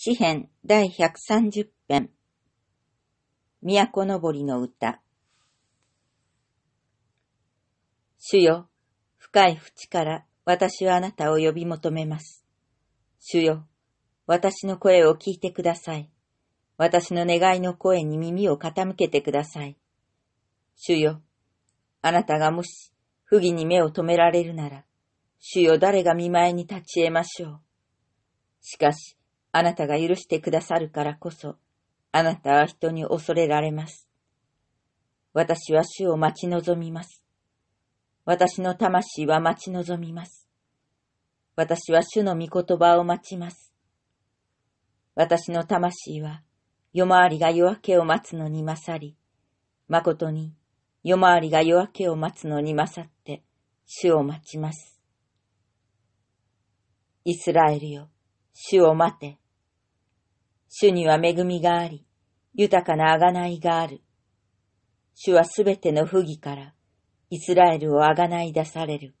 詩編第130編都のぼりの歌主よ、深い淵から私はあなたを呼び求めます。主よ、私の声を聞いてください。私の願いの声に耳を傾けてください。主よ、あなたがもし不義に目を留められるなら、主よ誰が見舞いに立ち得ましょう。しかし、あなたが許してくださるからこそ、あなたは人に恐れられます。私は主を待ち望みます。私の魂は待ち望みます。私は主の御言葉を待ちます。私の魂は、夜回りが夜明けを待つのに勝り、誠に夜回りが夜明けを待つのに勝って、主を待ちます。イスラエルよ。主を待て。主には恵みがあり、豊かな贖いがある。主はすべての不義から、イスラエルを贖い出される。